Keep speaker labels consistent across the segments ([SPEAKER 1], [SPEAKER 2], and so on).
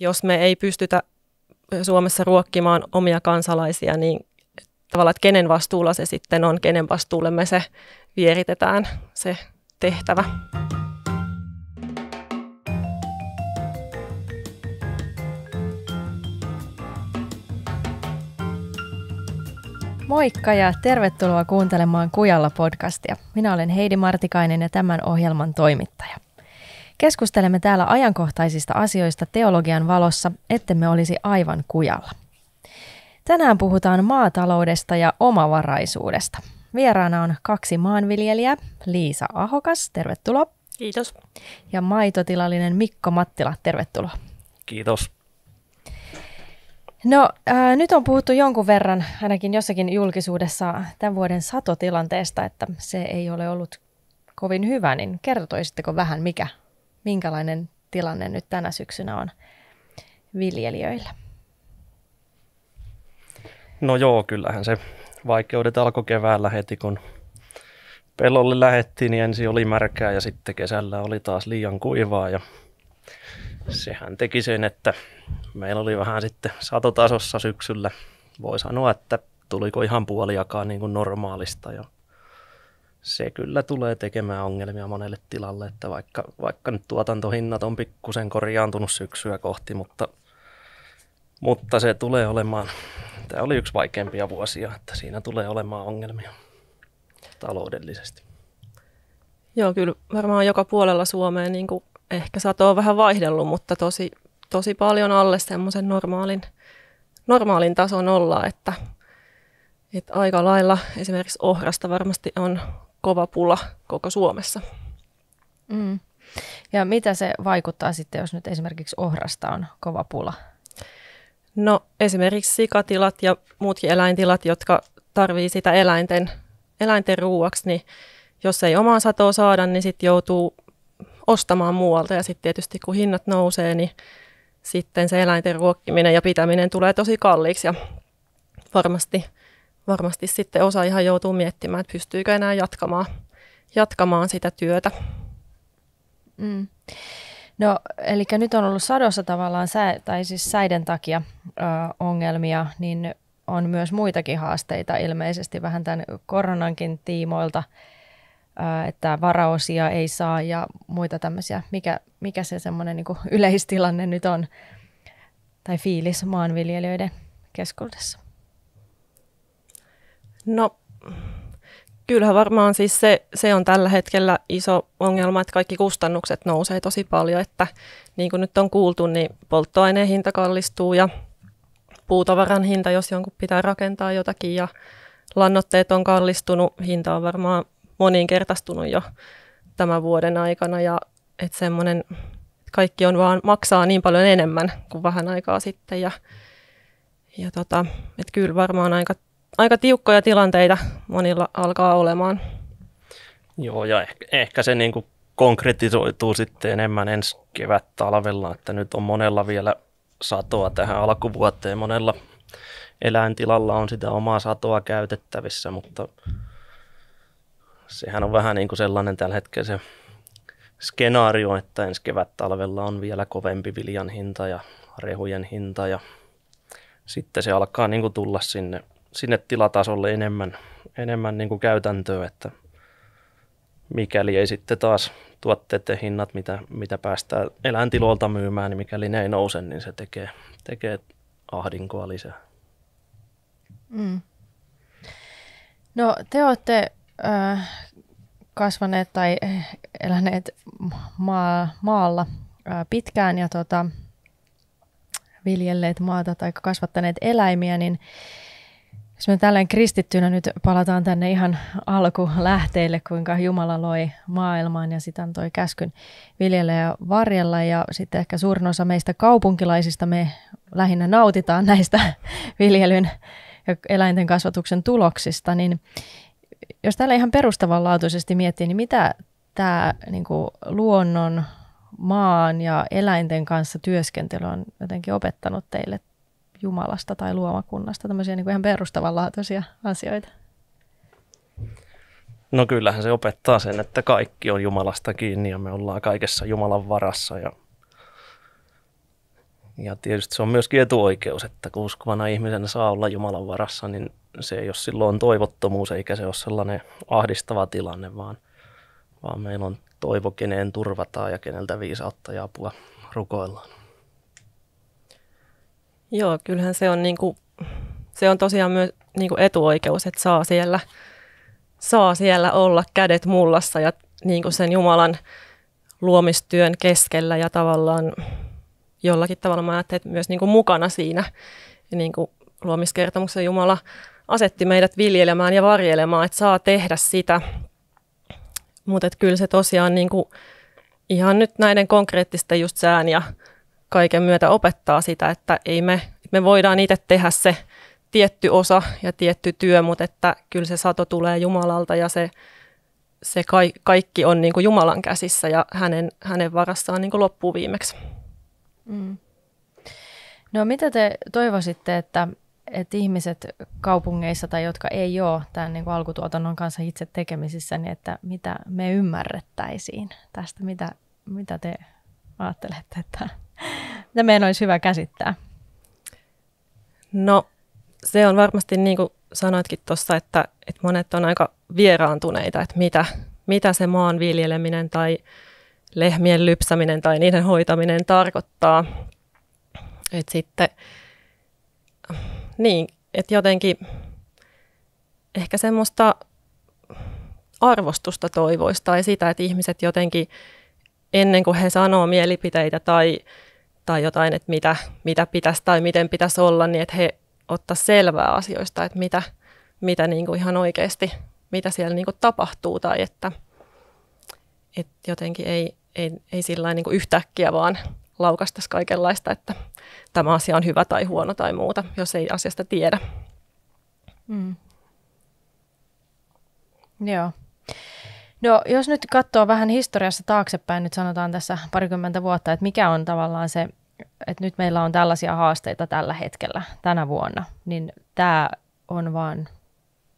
[SPEAKER 1] Jos me ei pystytä Suomessa ruokkimaan omia kansalaisia, niin tavallaan, että kenen vastuulla se sitten on, kenen vastuulle me se vieritetään se tehtävä.
[SPEAKER 2] Moikka ja tervetuloa kuuntelemaan Kujalla podcastia. Minä olen Heidi Martikainen ja tämän ohjelman toimittaja. Keskustelemme täällä ajankohtaisista asioista teologian valossa, ettemme olisi aivan kujalla. Tänään puhutaan maataloudesta ja omavaraisuudesta. Vieraana on kaksi maanviljelijää, Liisa Ahokas, tervetuloa. Kiitos. Ja maitotilallinen Mikko Mattila, tervetuloa. Kiitos. No ää, äh, nyt on puhuttu jonkun verran, ainakin jossakin julkisuudessa, tämän vuoden satotilanteesta, että se ei ole ollut kovin hyvä, niin kertoisitteko vähän, mikä minkälainen tilanne nyt tänä syksynä on viljelijöillä?
[SPEAKER 3] No joo, kyllähän se vaikeudet alkoi keväällä heti, kun pellolle lähettiin, niin ensin oli märkää ja sitten kesällä oli taas liian kuivaa ja sehän teki sen, että meillä oli vähän sitten satotasossa syksyllä. Voi sanoa, että tuliko ihan puoliakaan niin kuin normaalista ja se kyllä tulee tekemään ongelmia monelle tilalle, että vaikka, vaikka nyt tuotantohinnat on pikkusen korjaantunut syksyä kohti, mutta, mutta se tulee olemaan, tämä oli yksi vaikeimpia vuosia, että siinä tulee olemaan ongelmia taloudellisesti.
[SPEAKER 1] Joo, kyllä varmaan joka puolella Suomeen niin kuin ehkä sato on vähän vaihdellut, mutta tosi, tosi paljon alle semmoisen normaalin, normaalin tason olla, että, että aika lailla esimerkiksi ohrasta varmasti on kova pula koko Suomessa.
[SPEAKER 2] Mm. Ja mitä se vaikuttaa sitten, jos nyt esimerkiksi ohrasta on kova pula?
[SPEAKER 1] No esimerkiksi sikatilat ja muutkin eläintilat, jotka tarvii sitä eläinten, eläinten ruuaksi, niin jos ei omaa satoa saada, niin sitten joutuu ostamaan muualta ja sitten tietysti kun hinnat nousee, niin sitten se eläinten ruokkiminen ja pitäminen tulee tosi kalliiksi ja varmasti – varmasti sitten osa ihan joutuu miettimään, että pystyykö enää jatkamaan, jatkamaan sitä työtä.
[SPEAKER 2] Mm. No, eli nyt on ollut sadossa tavallaan, sä, tai siis säiden takia ö, ongelmia, niin on myös muitakin haasteita ilmeisesti vähän tämän koronankin tiimoilta, ö, että varaosia ei saa ja muita tämmöisiä. Mikä, mikä se semmoinen niin yleistilanne nyt on, tai fiilis maanviljelijöiden keskuudessa? No Kyllähän
[SPEAKER 1] varmaan siis se, se on tällä hetkellä iso ongelma, että kaikki kustannukset nousee tosi paljon, että niin kuin nyt on kuultu, niin polttoaineen hinta kallistuu ja puutavaran hinta, jos jonkun pitää rakentaa jotakin ja lannoitteet on kallistunut, hinta on varmaan moninkertaistunut jo tämän vuoden aikana ja että semmoinen kaikki on vaan maksaa niin paljon enemmän kuin vähän aikaa sitten ja, ja tota, että kyllä varmaan aika aika tiukkoja tilanteita monilla alkaa olemaan.
[SPEAKER 3] Joo, ja ehkä, ehkä se niin kuin konkretisoituu sitten enemmän ensi kevät talvella, että nyt on monella vielä satoa tähän alkuvuoteen, monella eläintilalla on sitä omaa satoa käytettävissä, mutta sehän on vähän niin kuin sellainen tällä hetkellä se skenaario, että ensi kevät talvella on vielä kovempi viljan hinta ja rehujen hinta ja sitten se alkaa niin kuin tulla sinne sinne tilatasolle enemmän, enemmän niin kuin käytäntöä, että mikäli ei sitten taas tuotteiden hinnat, mitä, mitä päästään eläintiloilta myymään, niin mikäli ne ei nouse, niin se tekee, tekee ahdinkoa lisää.
[SPEAKER 2] Mm. No te olette äh, kasvaneet tai eh, eläneet maa, maalla äh, pitkään ja tota, viljelleet maata tai kasvattaneet eläimiä, niin äh, jos me tälleen kristittynä nyt palataan tänne ihan alkulähteille, kuinka Jumala loi maailmaan ja sitten antoi käskyn viljellä ja varjella. Ja sitten ehkä suurin osa meistä kaupunkilaisista me lähinnä nautitaan näistä viljelyn ja eläinten kasvatuksen tuloksista. Niin jos täällä ihan perustavanlaatuisesti miettii, niin mitä tämä niin luonnon, maan ja eläinten kanssa työskentely on jotenkin opettanut teille Jumalasta tai luomakunnasta, tämmöisiä niin kuin ihan perustavanlaatuisia asioita.
[SPEAKER 3] No kyllähän se opettaa sen, että kaikki on Jumalasta kiinni ja me ollaan kaikessa Jumalan varassa. Ja, ja tietysti se on myöskin etuoikeus, että kun uskovana ihmisenä saa olla Jumalan varassa, niin se ei ole silloin toivottomuus eikä se ole sellainen ahdistava tilanne, vaan, vaan meillä on toivo, keneen turvataan ja keneltä viisautta ja apua rukoillaan.
[SPEAKER 1] Joo, kyllähän se on, niin se on tosiaan myös niin etuoikeus, että saa siellä, saa siellä olla kädet mullassa ja niin sen Jumalan luomistyön keskellä ja tavallaan jollakin tavalla mä ajattelen, että myös niin mukana siinä niin kuin luomiskertomuksen Jumala asetti meidät viljelemään ja varjelemaan, että saa tehdä sitä. Mutta kyllä se tosiaan niin ihan nyt näiden konkreettisten just sään ja kaiken myötä opettaa sitä, että ei me, me voidaan itse tehdä se tietty osa ja tietty työ, mutta että kyllä se sato tulee Jumalalta ja se, se ka- kaikki on niin kuin Jumalan käsissä ja hänen, hänen varassaan niin kuin loppuu viimeksi.
[SPEAKER 2] Mm. No mitä te toivoisitte, että, että ihmiset kaupungeissa tai jotka ei ole tämän niin kuin alkutuotannon kanssa itse tekemisissä, niin että mitä me ymmärrettäisiin tästä, mitä, mitä te ajattelette, että mitä meidän olisi hyvä käsittää? No se on varmasti niin kuin sanoitkin
[SPEAKER 1] tuossa, että, että monet on aika vieraantuneita, että mitä, mitä se maan viljeleminen tai lehmien lypsäminen tai niiden hoitaminen tarkoittaa. Että sitten, niin, että jotenkin ehkä semmoista arvostusta toivoisi tai sitä, että ihmiset jotenkin ennen kuin he sanoo mielipiteitä tai tai jotain, että mitä, mitä pitäisi tai miten pitäisi olla, niin että he ottaa selvää asioista, että mitä, mitä niin kuin ihan oikeasti, mitä siellä niin kuin tapahtuu tai että, että jotenkin ei, ei, ei sillä niin kuin yhtäkkiä vaan laukastaisi kaikenlaista, että tämä asia on hyvä tai huono tai muuta, jos ei asiasta tiedä.
[SPEAKER 2] Mm. Joo. No jos nyt katsoo vähän historiassa taaksepäin, nyt sanotaan tässä parikymmentä vuotta, että mikä on tavallaan se että nyt meillä on tällaisia haasteita tällä hetkellä, tänä vuonna, niin tämä on vaan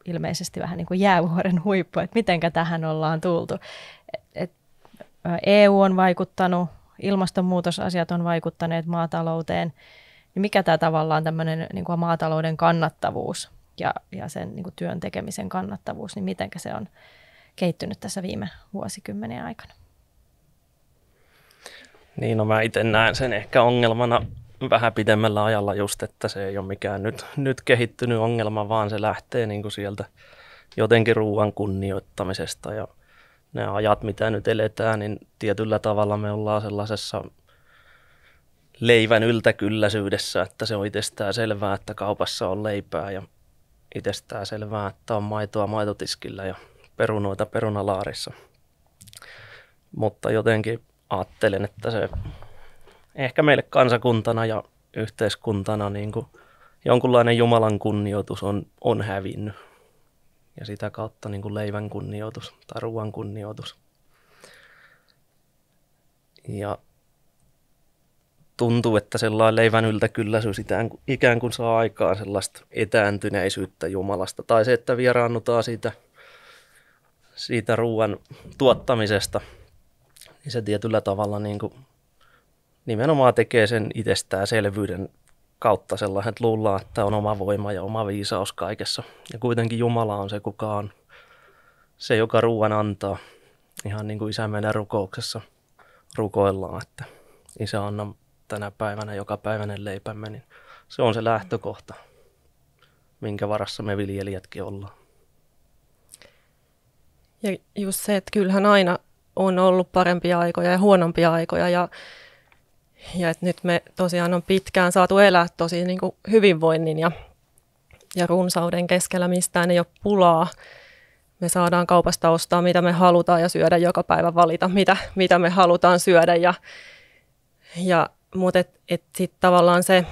[SPEAKER 2] ilmeisesti vähän niin kuin jäävuoren huippu, että mitenkä tähän ollaan tultu. Et EU on vaikuttanut, ilmastonmuutosasiat on vaikuttaneet maatalouteen, niin mikä tämä tavallaan tämmöinen niin kuin maatalouden kannattavuus ja, ja sen niin kuin työn tekemisen kannattavuus, niin mitenkä se on kehittynyt tässä viime vuosikymmenen aikana?
[SPEAKER 3] Niin, no mä itse näen sen ehkä ongelmana vähän pidemmällä ajalla just, että se ei ole mikään nyt, nyt kehittynyt ongelma, vaan se lähtee niin kuin sieltä jotenkin ruoan kunnioittamisesta ja ne ajat, mitä nyt eletään, niin tietyllä tavalla me ollaan sellaisessa leivän yltäkylläisyydessä, että se on itsestään selvää, että kaupassa on leipää ja itsestään selvää, että on maitoa maitotiskillä ja perunoita perunalaarissa. Mutta jotenkin ajattelen, että se ehkä meille kansakuntana ja yhteiskuntana niin kuin jonkunlainen Jumalan kunnioitus on, on hävinnyt. Ja sitä kautta niin kuin leivän kunnioitus tai ruoan kunnioitus. Ja tuntuu, että sellainen leivän yltäkylläisyys ikään kuin saa aikaan sellaista etääntyneisyyttä Jumalasta. Tai se, että vieraannutaan siitä, siitä ruoan tuottamisesta – niin se tietyllä tavalla niin kuin nimenomaan tekee sen selvyyden kautta sellainen, että luullaan, että on oma voima ja oma viisaus kaikessa. Ja kuitenkin Jumala on se, kuka on se, joka ruoan antaa. Ihan niin kuin isä meidän rukouksessa rukoillaan, että isä anna tänä päivänä joka päiväinen leipämme, niin se on se lähtökohta, minkä varassa me viljelijätkin ollaan.
[SPEAKER 1] Ja just se, että kyllähän aina on ollut parempia aikoja ja huonompia aikoja ja, ja et nyt me tosiaan on pitkään saatu elää tosi niin kuin hyvinvoinnin ja, ja runsauden keskellä, mistään ei ole pulaa. Me saadaan kaupasta ostaa, mitä me halutaan ja syödä joka päivä, valita, mitä, mitä me halutaan syödä. Ja, ja, mutta et, et sitten tavallaan se,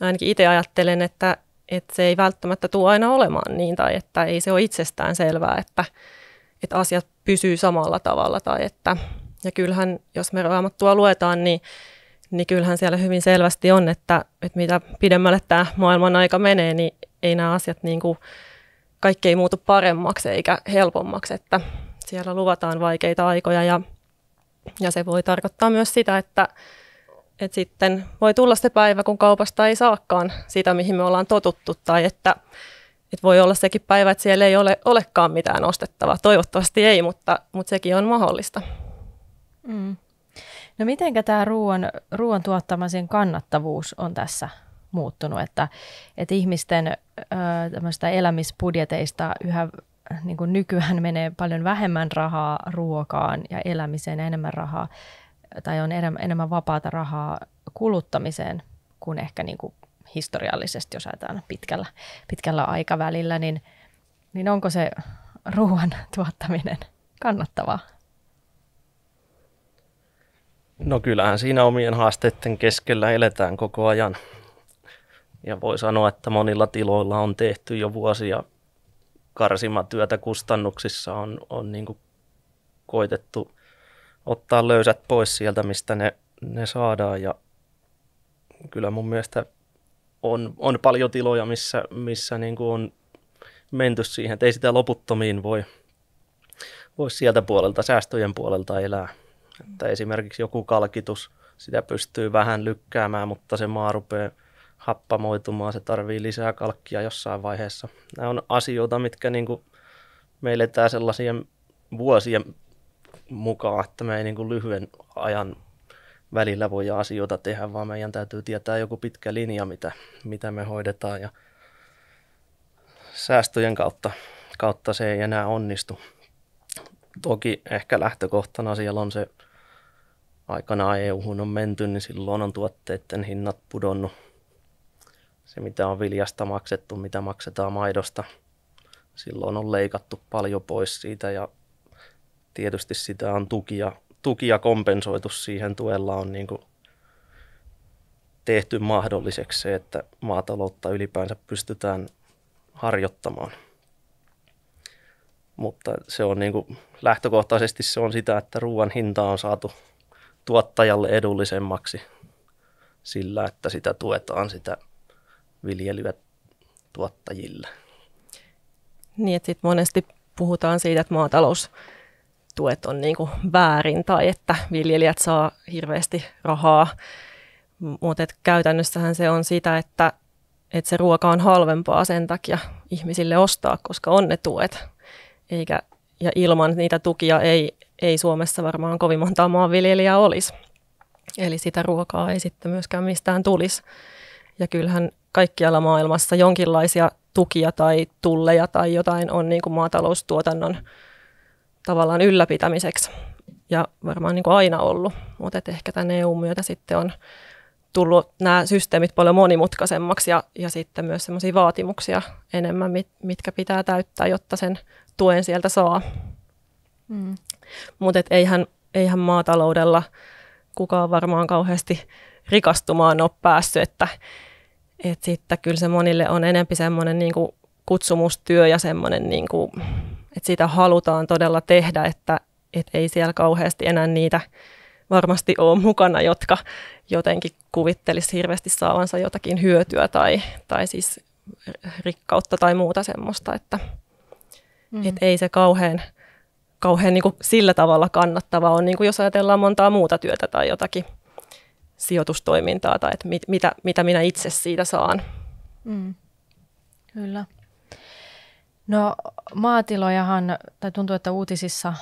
[SPEAKER 1] ainakin itse ajattelen, että et se ei välttämättä tule aina olemaan niin tai että ei se ole itsestään selvää, että, et asiat pysyy samalla tavalla. Tai että, ja kyllähän, jos me raamattua luetaan, niin, niin kyllähän siellä hyvin selvästi on, että, että mitä pidemmälle tämä maailman aika menee, niin ei nämä asiat niin kuin, kaikki ei muutu paremmaksi eikä helpommaksi, että siellä luvataan vaikeita aikoja ja, ja se voi tarkoittaa myös sitä, että, että sitten voi tulla se päivä, kun kaupasta ei saakaan sitä, mihin me ollaan totuttu tai että et voi olla sekin päivä, että siellä ei ole, olekaan mitään ostettavaa. Toivottavasti ei, mutta, mutta sekin on mahdollista.
[SPEAKER 2] Mm. No mitenkä tämä ruoan, ruoan tuottamisen kannattavuus on tässä muuttunut, että, että ihmisten ö, elämisbudjeteista yhä niin kuin nykyään menee paljon vähemmän rahaa ruokaan ja elämiseen enemmän rahaa, tai on enemmän, enemmän vapaata rahaa kuluttamiseen kuin ehkä niin kuin historiallisesti, jos ajatellaan pitkällä, pitkällä aikavälillä, niin, niin onko se ruoan tuottaminen kannattavaa?
[SPEAKER 3] No kyllähän siinä omien haasteiden keskellä eletään koko ajan. Ja voi sanoa, että monilla tiloilla on tehty jo vuosia karsimatyötä kustannuksissa, on, on niin kuin koitettu ottaa löysät pois sieltä, mistä ne, ne saadaan. Ja kyllä mun mielestä on, on paljon tiloja, missä, missä niin kuin on menty siihen, että ei sitä loputtomiin voi, voi sieltä puolelta, säästöjen puolelta elää. Että esimerkiksi joku kalkitus, sitä pystyy vähän lykkäämään, mutta se maa rupeaa happamoitumaan, se tarvii lisää kalkkia jossain vaiheessa. Nämä on asioita, mitkä niin kuin me eletään sellaisia vuosien mukaan, että me ei niin kuin lyhyen ajan välillä voi asioita tehdä, vaan meidän täytyy tietää joku pitkä linja, mitä, mitä me hoidetaan ja säästöjen kautta, kautta se ei enää onnistu. Toki ehkä lähtökohtana siellä on se, aikana EU-hun on menty, niin silloin on tuotteiden hinnat pudonnut. Se, mitä on viljasta maksettu, mitä maksetaan maidosta, silloin on leikattu paljon pois siitä ja tietysti sitä on tukia tukia kompensoitu siihen. Tuella on niin kuin tehty mahdolliseksi se, että maataloutta ylipäänsä pystytään harjoittamaan. Mutta se on niin kuin, lähtökohtaisesti se on sitä, että ruoan hinta on saatu tuottajalle edullisemmaksi sillä, että sitä tuetaan sitä viljelyä tuottajille.
[SPEAKER 1] Niin, että sit monesti puhutaan siitä, että maatalous tuet on niin kuin väärin tai että viljelijät saa hirveästi rahaa. Mutta käytännössähän se on sitä, että, että se ruoka on halvempaa sen takia ihmisille ostaa, koska on ne tuet. Eikä, ja ilman niitä tukia ei, ei Suomessa varmaan kovin monta maanviljelijää olisi. Eli sitä ruokaa ei sitten myöskään mistään tulisi. Ja kyllähän kaikkialla maailmassa jonkinlaisia tukia tai tulleja tai jotain on niin kuin maataloustuotannon tavallaan ylläpitämiseksi ja varmaan niin kuin aina ollut, mutta et ehkä tämän EU-myötä sitten on tullut nämä systeemit paljon monimutkaisemmaksi ja, ja sitten myös sellaisia vaatimuksia enemmän, mit, mitkä pitää täyttää, jotta sen tuen sieltä saa. Mm. Mutta eihän, eihän maataloudella kukaan varmaan kauheasti rikastumaan ole päässyt, että et sitten kyllä se monille on enempi semmoinen niin kutsumustyö ja semmoinen niin että sitä halutaan todella tehdä, että, että ei siellä kauheasti enää niitä varmasti ole mukana, jotka jotenkin kuvittelisi hirveästi saavansa jotakin hyötyä tai, tai siis rikkautta tai muuta semmoista, että mm. et ei se kauhean, kauhean niin kuin sillä tavalla kannattava on, niin kuin jos ajatellaan montaa muuta työtä tai jotakin sijoitustoimintaa tai että mit, mitä, mitä minä itse siitä saan.
[SPEAKER 2] Mm. Kyllä. No maatilojahan, tai tuntuu, että uutisissa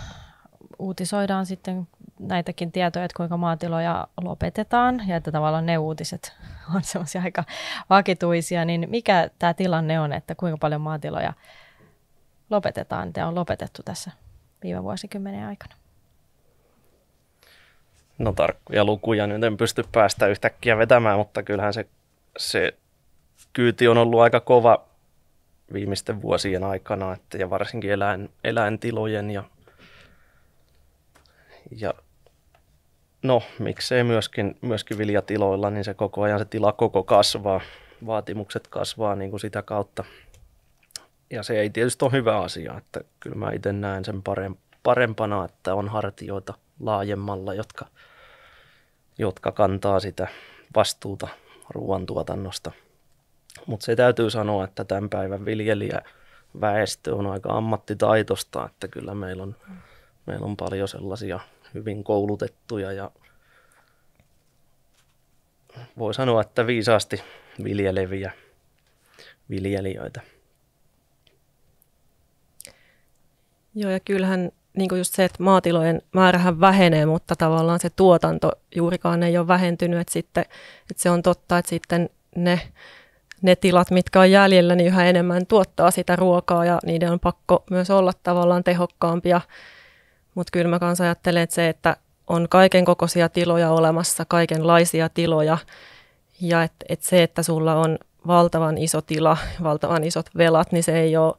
[SPEAKER 2] uutisoidaan sitten näitäkin tietoja, että kuinka maatiloja lopetetaan ja että tavallaan ne uutiset on semmoisia aika vakituisia, niin mikä tämä tilanne on, että kuinka paljon maatiloja lopetetaan ja on lopetettu tässä viime vuosikymmenen aikana?
[SPEAKER 3] No tarkkoja lukuja nyt en pysty päästä yhtäkkiä vetämään, mutta kyllähän se, se kyyti on ollut aika kova viimeisten vuosien aikana, että, ja varsinkin eläin, eläintilojen ja, ja no miksei myöskin, myöskin viljatiloilla, niin se koko ajan se tila koko kasvaa, vaatimukset kasvaa niin kuin sitä kautta. Ja se ei tietysti ole hyvä asia, että kyllä mä itse näen sen parempana, että on hartioita laajemmalla, jotka, jotka kantaa sitä vastuuta ruoantuotannosta – mutta se täytyy sanoa, että tämän päivän väestö on aika ammattitaitosta, että kyllä meillä on, meillä on paljon sellaisia hyvin koulutettuja ja voi sanoa, että viisaasti viljeleviä viljelijöitä.
[SPEAKER 1] Joo, ja kyllähän niin kuin just se, että maatilojen määrähän vähenee, mutta tavallaan se tuotanto juurikaan ei ole vähentynyt. Että sitten, että se on totta, että sitten ne ne tilat, mitkä on jäljellä, niin yhä enemmän tuottaa sitä ruokaa ja niiden on pakko myös olla tavallaan tehokkaampia. Mutta kyllä mä kanssa ajattelen, että se, että on kaiken kokoisia tiloja olemassa, kaikenlaisia tiloja ja että et se, että sulla on valtavan iso tila, valtavan isot velat, niin se ei ole,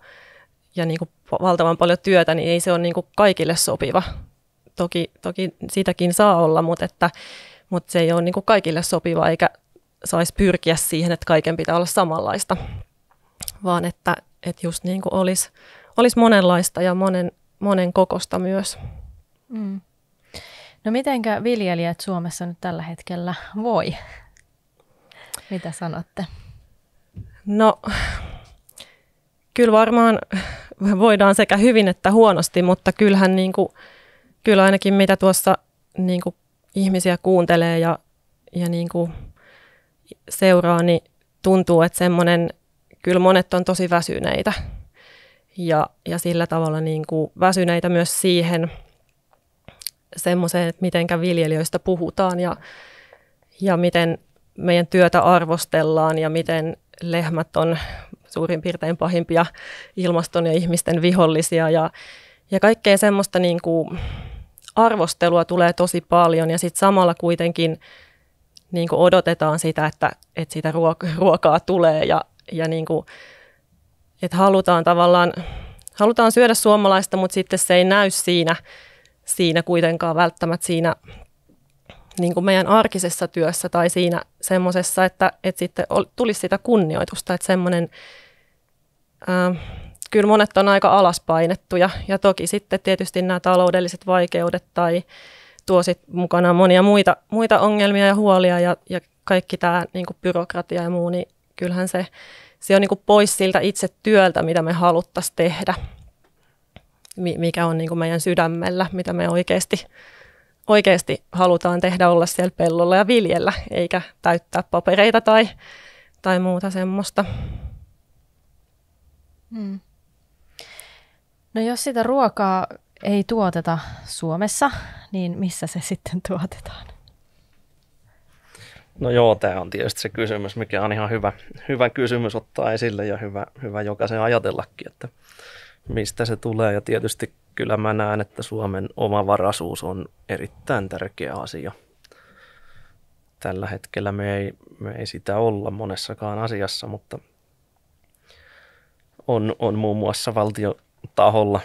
[SPEAKER 1] ja niin kuin valtavan paljon työtä, niin ei se ole niin kuin kaikille sopiva. Toki, toki sitäkin saa olla, mutta, että, mutta se ei ole niin kuin kaikille sopiva, eikä saisi pyrkiä siihen, että kaiken pitää olla samanlaista, vaan että, että just niin kuin olisi, olisi monenlaista ja monen, monen kokosta myös.
[SPEAKER 2] Mm. No mitenkä viljelijät Suomessa nyt tällä hetkellä voi? Mitä sanotte? No, kyllä varmaan
[SPEAKER 1] voidaan sekä hyvin että huonosti, mutta kyllähän niin kuin, kyllä ainakin mitä tuossa niin kuin ihmisiä kuuntelee ja, ja niin kuin seuraa, niin tuntuu, että semmoinen, kyllä monet on tosi väsyneitä ja, ja sillä tavalla niin kuin väsyneitä myös siihen semmoiseen, että mitenkä viljelijöistä puhutaan ja, ja miten meidän työtä arvostellaan ja miten lehmät on suurin piirtein pahimpia ilmaston ja ihmisten vihollisia ja, ja kaikkea semmoista niin kuin arvostelua tulee tosi paljon ja sitten samalla kuitenkin – niin kuin odotetaan sitä, että, että sitä ruokaa tulee ja, ja niin kuin, että halutaan tavallaan, halutaan syödä suomalaista, mutta sitten se ei näy siinä, siinä kuitenkaan välttämättä siinä niin kuin meidän arkisessa työssä tai siinä semmoisessa, että, että sitten tulisi sitä kunnioitusta, että semmoinen, ää, ähm, kyllä monet on aika alaspainettuja ja toki sitten tietysti nämä taloudelliset vaikeudet tai, tuo sit mukanaan monia muita, muita ongelmia ja huolia ja, ja kaikki tämä niinku byrokratia ja muu, niin kyllähän se, se on niinku pois siltä itse työltä, mitä me haluttaisiin tehdä, mikä on niinku meidän sydämellä, mitä me oikeasti, oikeasti halutaan tehdä olla siellä pellolla ja viljellä, eikä täyttää papereita
[SPEAKER 2] tai, tai muuta semmoista. Hmm. No jos sitä ruokaa ei tuoteta Suomessa, niin missä se sitten tuotetaan?
[SPEAKER 3] No joo, tämä on tietysti se kysymys, mikä on ihan hyvä, hyvä kysymys ottaa esille ja hyvä, hyvä jokaisen ajatellakin, että mistä se tulee. Ja tietysti kyllä mä näen, että Suomen omavaraisuus on erittäin tärkeä asia. Tällä hetkellä me ei, me ei sitä olla monessakaan asiassa, mutta on, on muun muassa taholla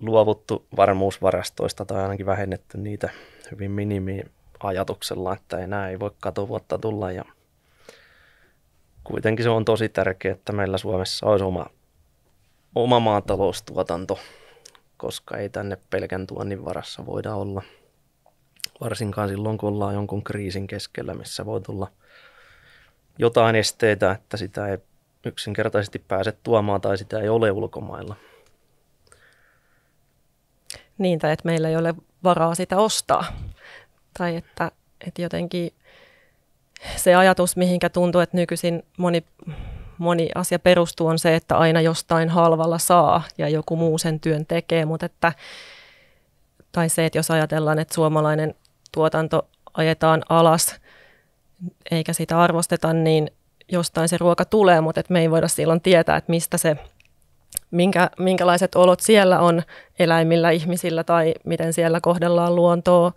[SPEAKER 3] luovuttu varmuusvarastoista tai ainakin vähennetty niitä hyvin minimi ajatuksella, että enää ei voi katovuotta tulla ja kuitenkin se on tosi tärkeää, että meillä Suomessa olisi oma, oma maataloustuotanto, koska ei tänne pelkän tuonnin varassa voida olla. Varsinkaan silloin, kun ollaan jonkun kriisin keskellä, missä voi tulla jotain esteitä, että sitä ei yksinkertaisesti pääse tuomaan tai sitä ei ole ulkomailla –
[SPEAKER 1] niin, tai että meillä ei ole varaa sitä ostaa. Tai että, että jotenkin se ajatus, mihinkä tuntuu, että nykyisin moni, moni asia perustuu, on se, että aina jostain halvalla saa ja joku muu sen työn tekee, mutta että, tai se, että jos ajatellaan, että suomalainen tuotanto ajetaan alas eikä sitä arvosteta, niin jostain se ruoka tulee, mutta että me ei voida silloin tietää, että mistä se minkä, minkälaiset olot siellä on eläimillä, ihmisillä tai miten siellä kohdellaan luontoa.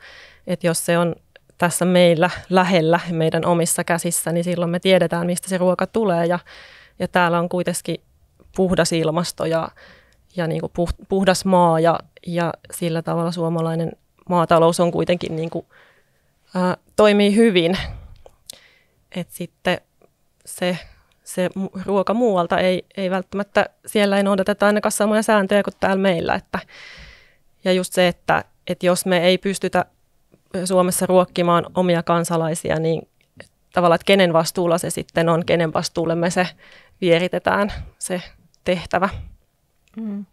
[SPEAKER 1] Että jos se on tässä meillä lähellä, meidän omissa käsissä, niin silloin me tiedetään, mistä se ruoka tulee ja, ja täällä on kuitenkin puhdas ilmasto ja, ja niin kuin puh, puhdas maa ja, ja sillä tavalla suomalainen maatalous on kuitenkin niin kuin, ää, toimii hyvin. Et sitten se se ruoka muualta ei, ei välttämättä, siellä ei noudateta ainakaan samoja sääntöjä kuin täällä meillä. Että, ja just se, että, että jos me ei pystytä Suomessa ruokkimaan omia kansalaisia, niin tavallaan, että kenen vastuulla se sitten on, kenen vastuulle me se vieritetään se tehtävä.
[SPEAKER 2] Mm.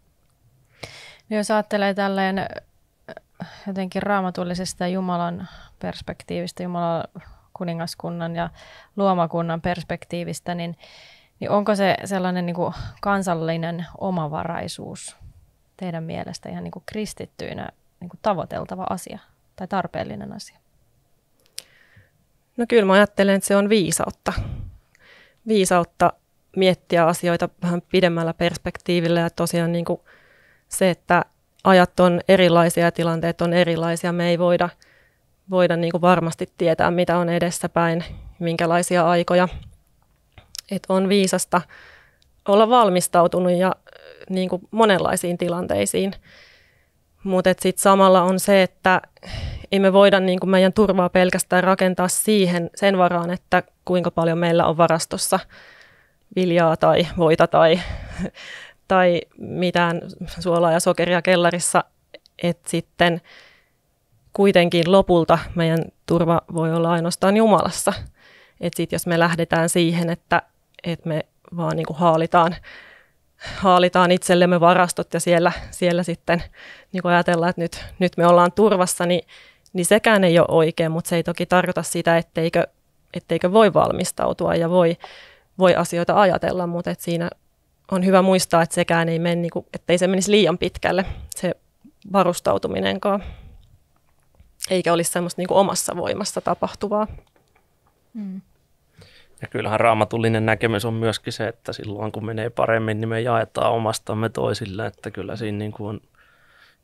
[SPEAKER 2] jos ajattelee tälleen äh, jotenkin raamatullisesta Jumalan perspektiivistä, Jumalan kuningaskunnan ja luomakunnan perspektiivistä, niin, niin onko se sellainen niin kuin kansallinen omavaraisuus teidän mielestä ihan niin kuin kristittyinä niin kuin tavoiteltava asia tai tarpeellinen asia? No
[SPEAKER 1] kyllä mä ajattelen, että se on viisautta. Viisautta miettiä asioita vähän pidemmällä perspektiivillä ja tosiaan niin kuin se, että ajat on erilaisia ja tilanteet on erilaisia. Me ei voida – voida niin kuin varmasti tietää, mitä on edessäpäin, minkälaisia aikoja. Et on viisasta olla valmistautunut ja äh, niin kuin monenlaisiin tilanteisiin. Mutta sitten samalla on se, että ei me voida niin kuin meidän turvaa pelkästään rakentaa siihen sen varaan, että kuinka paljon meillä on varastossa viljaa tai voita tai, tai mitään suolaa ja sokeria kellarissa. Että sitten – kuitenkin lopulta meidän turva voi olla ainoastaan Jumalassa. Et sit jos me lähdetään siihen, että et me vaan niinku haalitaan, haalitaan itsellemme varastot ja siellä, siellä sitten niinku ajatellaan, että nyt, nyt me ollaan turvassa, niin, niin sekään ei ole oikein, mutta se ei toki tarkoita sitä, etteikö, etteikö voi valmistautua ja voi, voi asioita ajatella, mutta et siinä on hyvä muistaa, että sekään ei mene, niinku, ettei se menisi liian pitkälle, se varustautuminenkaan eikä olisi semmoista niin kuin omassa voimassa tapahtuvaa.
[SPEAKER 2] Mm.
[SPEAKER 3] Ja kyllähän raamatullinen näkemys on myöskin se, että silloin kun menee paremmin, niin me jaetaan omastamme toisille, että kyllä siinä niin kuin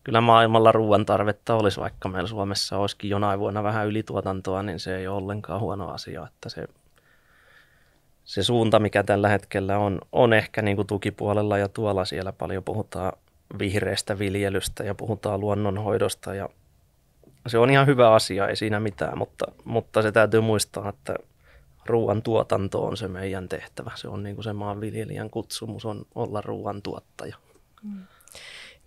[SPEAKER 3] kyllä maailmalla ruoan tarvetta olisi, vaikka meillä Suomessa olisikin jonain vuonna vähän ylituotantoa, niin se ei ole ollenkaan huono asia, että se, se suunta, mikä tällä hetkellä on, on ehkä niin kuin tukipuolella ja tuolla siellä paljon puhutaan vihreästä viljelystä ja puhutaan luonnonhoidosta ja se on ihan hyvä asia, ei siinä mitään, mutta, mutta se täytyy muistaa, että ruoan tuotanto on se meidän tehtävä. Se on niin kuin se maanviljelijän kutsumus on olla ruoan tuottaja.
[SPEAKER 1] Mm.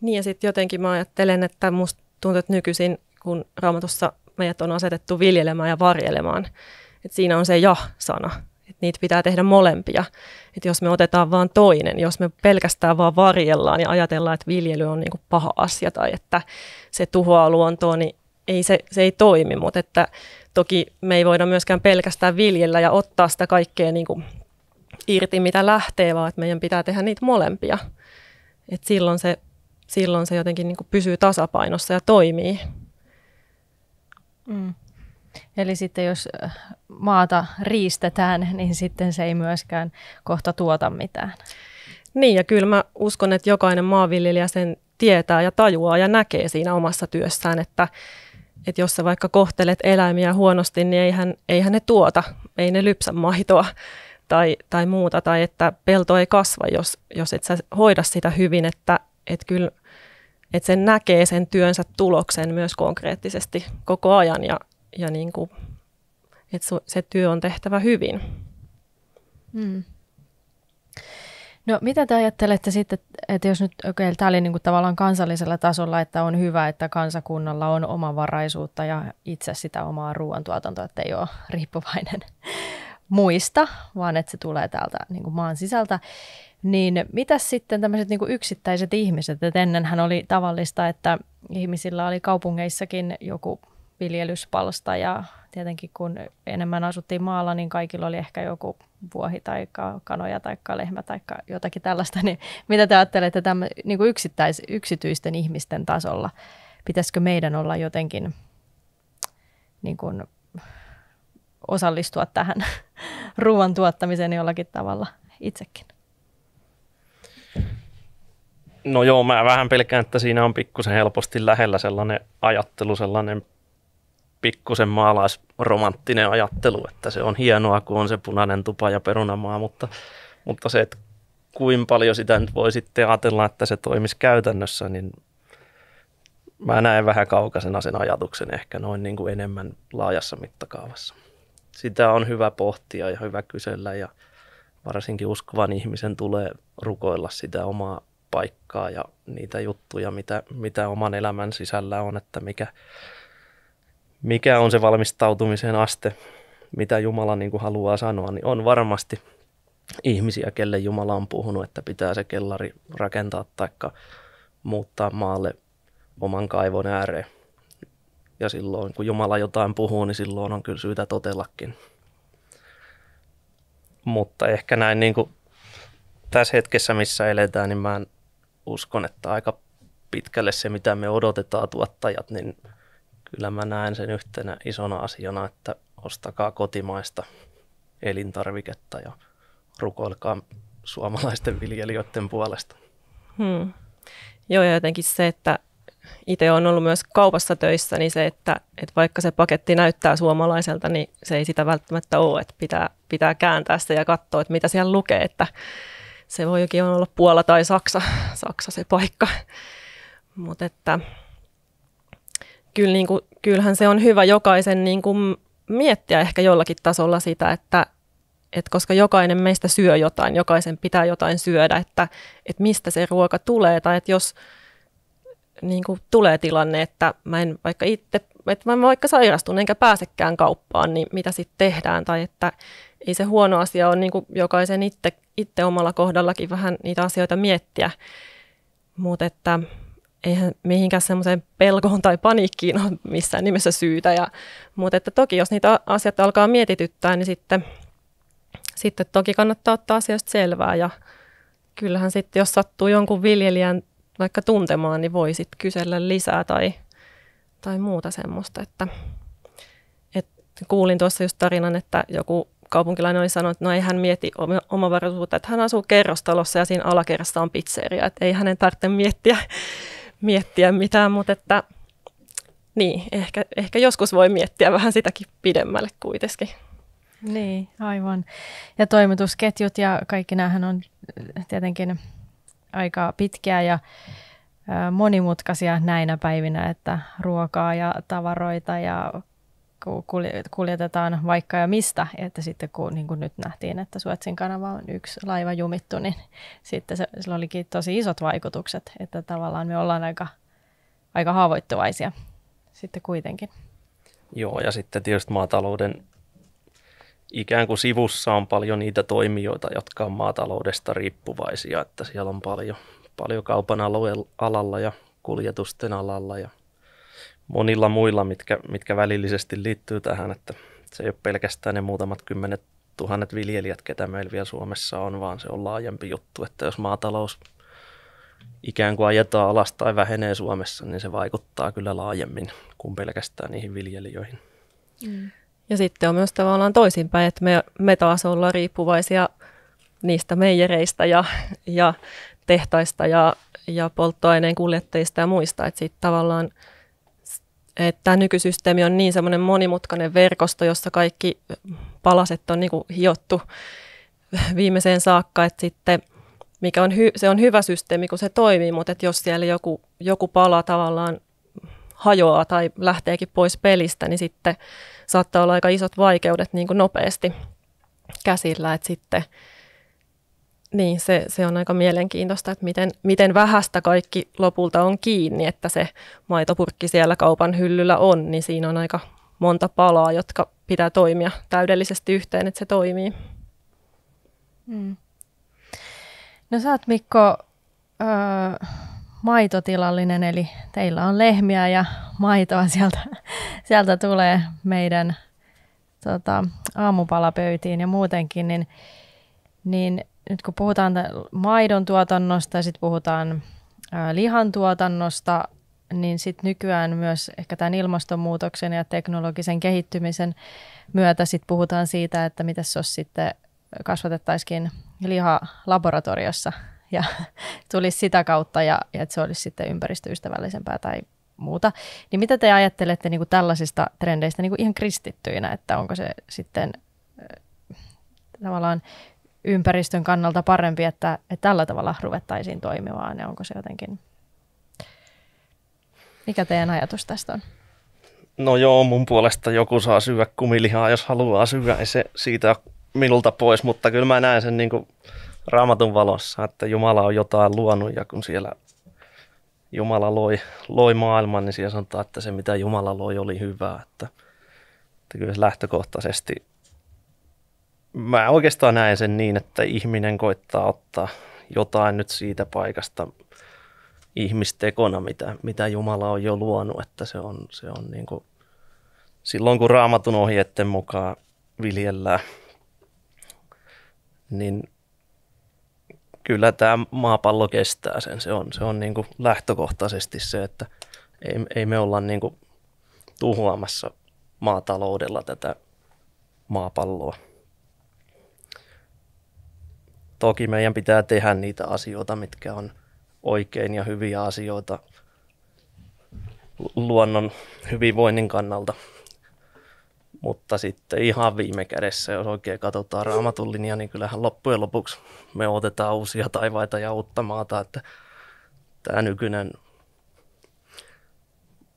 [SPEAKER 1] Niin ja sitten jotenkin mä ajattelen, että musta tuntuu, että nykyisin kun raamatussa meidät on asetettu viljelemään ja varjelemaan, että siinä on se ja-sana, että niitä pitää tehdä molempia. Että jos me otetaan vaan toinen, jos me pelkästään vaan varjellaan ja ajatellaan, että viljely on niin paha asia tai että se tuhoaa luontoa, niin ei se, se ei toimi, mutta että toki me ei voida myöskään pelkästään viljellä ja ottaa sitä kaikkea niin kuin irti, mitä lähtee, vaan että meidän pitää tehdä niitä molempia. Et silloin, se, silloin se jotenkin niin kuin pysyy tasapainossa ja
[SPEAKER 2] toimii. Mm. Eli sitten jos äh, maata riistetään, niin sitten se ei myöskään kohta tuota mitään.
[SPEAKER 1] Niin, ja kyllä mä uskon, että jokainen maanviljelijä sen tietää ja tajuaa ja näkee siinä omassa työssään, että että jos sä vaikka kohtelet eläimiä huonosti, niin eihän, eihän ne tuota, ei ne lypsä maitoa tai, tai muuta, tai että pelto ei kasva, jos, jos et sä hoida sitä hyvin, että et kyllä et sen näkee sen työnsä tuloksen myös konkreettisesti koko ajan ja, ja niin kuin, että se
[SPEAKER 2] työ on tehtävä hyvin. Mm. No mitä te ajattelette sitten, että jos nyt, okei, okay, tämä oli niin kuin tavallaan kansallisella tasolla, että on hyvä, että kansakunnalla on oma varaisuutta ja itse sitä omaa ruoantuotantoa, että ei ole riippuvainen muista, vaan että se tulee täältä niin kuin maan sisältä. Niin mitä sitten tämmöiset niin yksittäiset ihmiset, että ennenhän oli tavallista, että ihmisillä oli kaupungeissakin joku viljelyspalsta ja tietenkin kun enemmän asuttiin maalla, niin kaikilla oli ehkä joku vuohi tai kanoja tai lehmä tai jotakin tällaista. Niin mitä te ajattelette tämän, niin kuin yksittäis, yksityisten ihmisten tasolla? Pitäisikö meidän olla jotenkin niin kuin, osallistua tähän ruoan tuottamiseen jollakin tavalla itsekin?
[SPEAKER 3] No joo, mä vähän pelkään, että siinä on pikkusen helposti lähellä sellainen ajattelu, sellainen pikkusen maalaisromanttinen ajattelu, että se on hienoa, kun on se punainen tupa ja perunamaa, mutta, mutta se, että kuinka paljon sitä nyt voi sitten ajatella, että se toimisi käytännössä, niin mä näen vähän kaukaisena sen ajatuksen ehkä noin niin kuin enemmän laajassa mittakaavassa. Sitä on hyvä pohtia ja hyvä kysellä ja varsinkin uskovan ihmisen tulee rukoilla sitä omaa paikkaa ja niitä juttuja, mitä, mitä oman elämän sisällä on, että mikä, mikä on se valmistautumisen aste, mitä Jumala niin kuin haluaa sanoa, niin on varmasti ihmisiä, kelle Jumala on puhunut, että pitää se kellari rakentaa tai muuttaa maalle oman kaivon ääreen. Ja silloin, kun Jumala jotain puhuu, niin silloin on kyllä syytä totellakin. Mutta ehkä näin niin kuin tässä hetkessä, missä eletään, niin mä uskon, että aika pitkälle se, mitä me odotetaan tuottajat, niin – kyllä mä näen sen yhtenä isona asiana, että ostakaa kotimaista elintarviketta ja rukoilkaa suomalaisten viljelijöiden puolesta.
[SPEAKER 1] Hmm. Joo, ja jotenkin se, että itse on ollut myös kaupassa töissä, niin se, että, että vaikka se paketti näyttää suomalaiselta, niin se ei sitä välttämättä ole, että pitää, pitää kääntää se ja katsoa, että mitä siellä lukee, että se voi jokin olla Puola tai Saksa, Saksa se paikka. Mutta että kyllä niin kuin, kyllähän se on hyvä jokaisen niin kuin miettiä ehkä jollakin tasolla sitä, että, että koska jokainen meistä syö jotain, jokaisen pitää jotain syödä, että, että mistä se ruoka tulee tai että jos niin kuin tulee tilanne, että mä en vaikka itse, että mä en vaikka sairastun enkä pääsekään kauppaan, niin mitä sitten tehdään tai että ei se huono asia ole niin kuin jokaisen itse, itse omalla kohdallakin vähän niitä asioita miettiä, mutta että eihän mihinkään semmoiseen pelkoon tai paniikkiin ole missään nimessä syytä. Ja, mutta että toki jos niitä asiat alkaa mietityttää, niin sitten, sitten toki kannattaa ottaa asioista selvää. Ja kyllähän sitten, jos sattuu jonkun viljelijän vaikka tuntemaan, niin voi sitten kysellä lisää tai, tai muuta semmoista. Että, et kuulin tuossa just tarinan, että joku kaupunkilainen oli sanonut, että no ei hän mieti omavaraisuutta, että hän asuu kerrostalossa ja siinä alakerrassa on pizzeria, että ei hänen tarvitse miettiä miettiä mitään, mutta että niin, ehkä, ehkä joskus voi miettiä vähän sitäkin pidemmälle kuitenkin.
[SPEAKER 2] Niin, aivan. Ja toimitusketjut ja kaikki näähän on äh, tietenkin aika pitkiä ja äh, monimutkaisia näinä päivinä, että ruokaa ja tavaroita ja kun niinku kuljetetaan vaikka ja mistä, että sitten kun niin kuin nyt nähtiin, että Suotsin kanava on yksi laiva jumittu, niin sitten se, sillä olikin tosi isot vaikutukset, että tavallaan me ollaan aika, aika haavoittuvaisia sitten kuitenkin.
[SPEAKER 3] Joo, ja sitten tietysti maatalouden ikään kuin sivussa on paljon niitä toimijoita, jotka on maataloudesta riippuvaisia, että siellä on paljon, paljon kaupan alalla ja kuljetusten alalla ja monilla muilla, mitkä, mitkä välillisesti liittyy tähän, että se ei ole pelkästään ne muutamat kymmenet tuhannet viljelijät, ketä meillä vielä Suomessa on, vaan se on laajempi juttu, että jos maatalous ikään kuin ajetaan alas tai vähenee Suomessa, niin se vaikuttaa kyllä laajemmin kuin pelkästään niihin viljelijöihin. Mm.
[SPEAKER 1] Ja sitten on myös tavallaan toisinpäin, että me, me taas ollaan riippuvaisia niistä meijereistä ja, ja tehtaista ja, ja polttoaineen kuljettajista ja muista, että sitten tavallaan – että tämä nykysysteemi on niin semmoinen monimutkainen verkosto, jossa kaikki palaset on niin kuin hiottu viimeiseen saakka, että sitten mikä on hy- se on hyvä systeemi, kun se toimii, mutta että jos siellä joku, joku pala tavallaan hajoaa tai lähteekin pois pelistä, niin sitten saattaa olla aika isot vaikeudet niin kuin nopeasti käsillä, että sitten – niin, se, se on aika mielenkiintoista, että miten, miten vähästä kaikki lopulta on kiinni, että se maitopurkki siellä kaupan hyllyllä on, niin siinä on aika monta palaa, jotka pitää toimia täydellisesti
[SPEAKER 2] yhteen, että se toimii. Mm. No sä oot Mikko öö, maitotilallinen, eli teillä on lehmiä ja maitoa sieltä, sieltä tulee meidän tota, aamupalapöytiin ja muutenkin, niin, niin nyt kun puhutaan maidon tuotannosta ja sitten puhutaan lihan tuotannosta, niin sitten nykyään myös ehkä tämän ilmastonmuutoksen ja teknologisen kehittymisen myötä sit puhutaan siitä, että mitä olisi sitten kasvatettaisikin liha laboratoriossa ja tulisi sitä kautta ja, ja että se olisi sitten ympäristöystävällisempää tai muuta. Niin mitä te ajattelette niin kuin tällaisista trendeistä niin kuin ihan kristittyinä, että onko se sitten tavallaan ympäristön kannalta parempi, että, että tällä tavalla ruvettaisiin toimimaan ja onko se jotenkin... Mikä teidän ajatus tästä on?
[SPEAKER 3] No joo, mun puolesta joku saa syödä kumilihaa, jos haluaa syödä, ei se siitä minulta pois, mutta kyllä mä näen sen niin kuin raamatun valossa, että Jumala on jotain luonut ja kun siellä Jumala loi, loi maailman, niin siellä sanotaan, että se mitä Jumala loi oli hyvää. Että, että kyllä lähtökohtaisesti mä oikeastaan näen sen niin, että ihminen koittaa ottaa jotain nyt siitä paikasta ihmistekona, mitä, mitä Jumala on jo luonut, että se on, se on niin kuin, silloin kun raamatun ohjeiden mukaan viljellään, niin kyllä tämä maapallo kestää sen. Se on, se on niin kuin lähtökohtaisesti se, että ei, ei me olla niin kuin tuhoamassa maataloudella tätä maapalloa. Toki meidän pitää tehdä niitä asioita, mitkä on oikein ja hyviä asioita luonnon hyvinvoinnin kannalta. Mutta sitten ihan viime kädessä, jos oikein katsotaan raamatun linja, niin kyllähän loppujen lopuksi me otetaan uusia taivaita ja uutta maata, että tämä nykyinen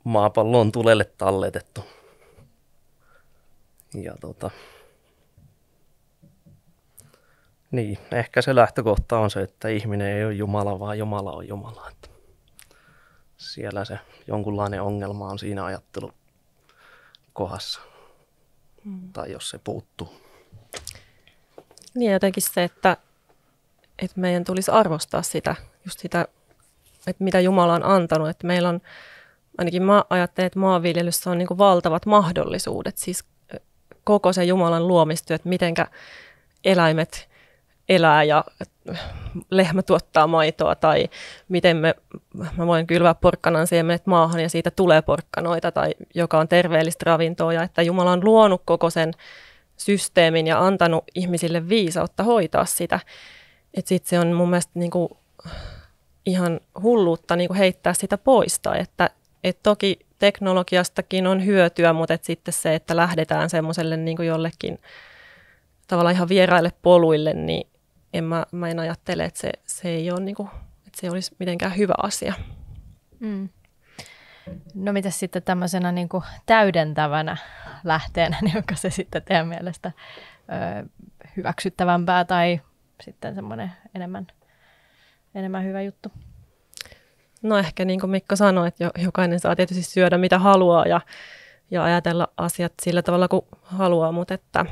[SPEAKER 3] maapallo on tulelle talletettu. Ja tota, niin, ehkä se lähtökohta on se, että ihminen ei ole Jumala, vaan Jumala on Jumala. Että siellä se jonkunlainen ongelma on siinä ajattelu kohdassa. Hmm. Tai jos se puuttuu.
[SPEAKER 1] Niin jotenkin se, että, että meidän tulisi arvostaa sitä, just sitä, että mitä Jumala on antanut. Että meillä on, ainakin mä ajattelen, että maanviljelyssä on niin valtavat mahdollisuudet, siis koko se Jumalan luomistyö, että mitenkä eläimet elää ja lehmä tuottaa maitoa tai miten me, mä voin kylvää porkkanan siemenet maahan ja siitä tulee porkkanoita tai joka on terveellistä ravintoa ja että Jumala on luonut koko sen systeemin ja antanut ihmisille viisautta hoitaa sitä. Että sit se on mun mielestä niinku ihan hulluutta niinku heittää sitä poista että et toki teknologiastakin on hyötyä, mutta et sitten se, että lähdetään semmoiselle niinku jollekin tavallaan ihan vieraille poluille, niin en mä, mä en ajattele, että se, se ei ole niin
[SPEAKER 2] kuin, että se olisi mitenkään hyvä asia. Mm. No mitä sitten tämmöisenä niin kuin täydentävänä lähteenä, niin onko se sitten teidän mielestä ö, hyväksyttävämpää tai sitten semmoinen enemmän, enemmän hyvä juttu?
[SPEAKER 1] No ehkä niin kuin Mikko sanoi, että jokainen saa tietysti syödä mitä haluaa ja, ja ajatella asiat sillä tavalla kuin haluaa, mutta että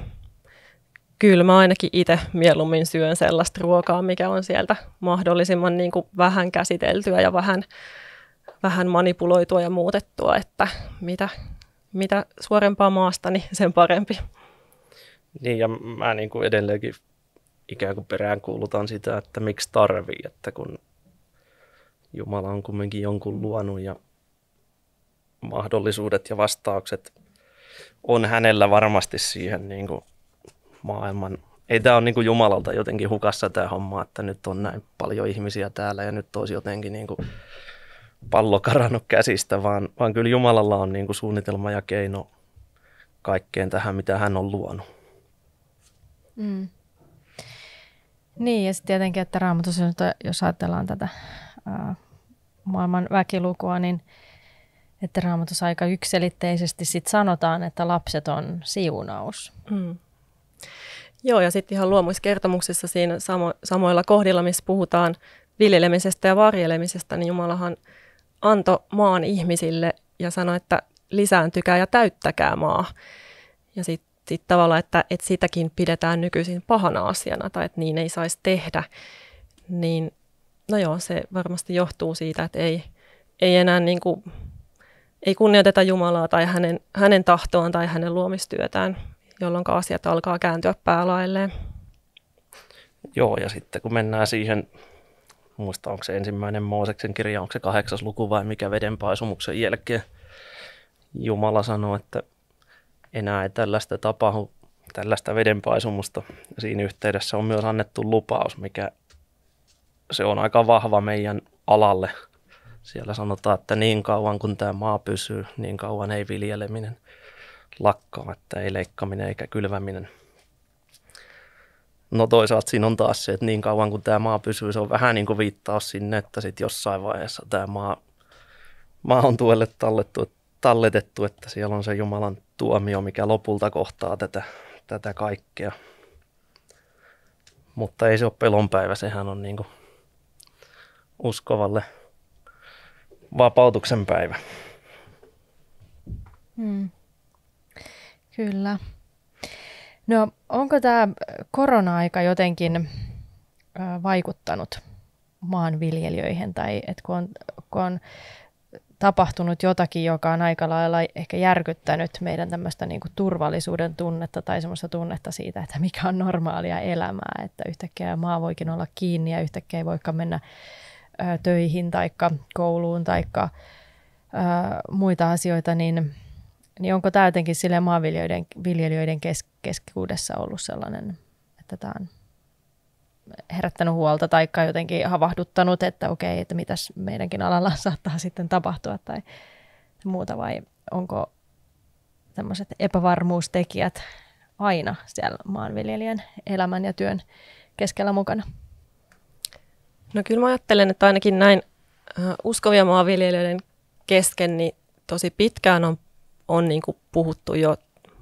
[SPEAKER 1] kyllä mä ainakin itse mieluummin syön sellaista ruokaa, mikä on sieltä mahdollisimman niin kuin vähän käsiteltyä ja vähän, vähän manipuloitua ja muutettua, että mitä, mitä suorempaa maasta, niin sen parempi.
[SPEAKER 3] Niin ja mä niin kuin edelleenkin ikään kuin peräänkuulutan sitä, että miksi tarvii, että kun Jumala on kumminkin jonkun luonut ja mahdollisuudet ja vastaukset on hänellä varmasti siihen niin kuin maailman, ei tämä ole niin kuin Jumalalta jotenkin hukassa tämä homma, että nyt on näin paljon ihmisiä täällä ja nyt olisi jotenkin niin kuin pallo karannut käsistä, vaan, vaan kyllä Jumalalla on niin kuin suunnitelma ja keino kaikkeen tähän, mitä hän on luonut.
[SPEAKER 2] Mm. Niin, ja sitten tietenkin, että raamatussa, jos ajatellaan tätä ää, maailman väkilukua, niin että raamatussa aika yksilitteisesti sit sanotaan, että lapset on siunaus.
[SPEAKER 3] Mm.
[SPEAKER 1] Joo, ja sitten ihan luomuiskertomuksessa siinä samo, samoilla kohdilla, missä puhutaan viljelemisestä ja varjelemisesta, niin Jumalahan antoi maan ihmisille ja sanoi, että lisääntykää ja täyttäkää maa. Ja sitten sit tavallaan, että, että sitäkin pidetään nykyisin pahana asiana tai että niin ei saisi tehdä, niin no joo, se varmasti johtuu siitä, että ei, ei enää niin kuin, ei kunnioiteta Jumalaa tai hänen, hänen tahtoaan tai hänen luomistyötään jolloin asiat alkaa kääntyä päälailleen.
[SPEAKER 3] Joo, ja sitten kun mennään siihen, muista onko se ensimmäinen Mooseksen kirja, onko se kahdeksas luku vai mikä vedenpaisumuksen jälkeen, Jumala sanoo, että enää ei tällaista tapahdu, tällaista vedenpaisumusta. Siinä yhteydessä on myös annettu lupaus, mikä se on aika vahva meidän alalle. Siellä sanotaan, että niin kauan kun tämä maa pysyy, niin kauan ei viljeleminen – lakkaa, että ei leikkaaminen eikä kylväminen. No toisaalta siinä on taas se, että niin kauan kuin tämä maa pysyy, se on vähän niin kuin viittaus sinne, että sitten jossain vaiheessa tämä maa, maa on tuelle tallettu, talletettu, että siellä on se Jumalan tuomio, mikä lopulta kohtaa tätä, tätä kaikkea. Mutta ei se ole pelonpäivä, sehän on niin kuin uskovalle vapautuksen päivä.
[SPEAKER 2] Hmm. Kyllä. No onko tämä äh, korona-aika jotenkin äh, vaikuttanut maanviljelijöihin tai että kun on, kun on tapahtunut jotakin, joka on aika lailla ehkä järkyttänyt meidän tämmöistä niin kuin turvallisuuden tunnetta tai semmoista tunnetta siitä, että mikä on normaalia elämää, että yhtäkkiä maa voikin olla kiinni ja yhtäkkiä ei voikaan mennä ö, äh, töihin tai kouluun tai muita asioita, niin – niin onko tämä jotenkin sille maanviljelijöiden viljelijöiden kes, keskuudessa ollut sellainen, että tämä on herättänyt huolta tai jotenkin havahduttanut, että okei, että mitäs meidänkin alalla saattaa sitten tapahtua tai muuta vai onko tämmöiset epävarmuustekijät aina siellä maanviljelijän elämän ja työn keskellä mukana? No kyllä mä
[SPEAKER 1] ajattelen, että ainakin näin äh, uskovia maanviljelijöiden kesken niin tosi pitkään on on niin kuin puhuttu jo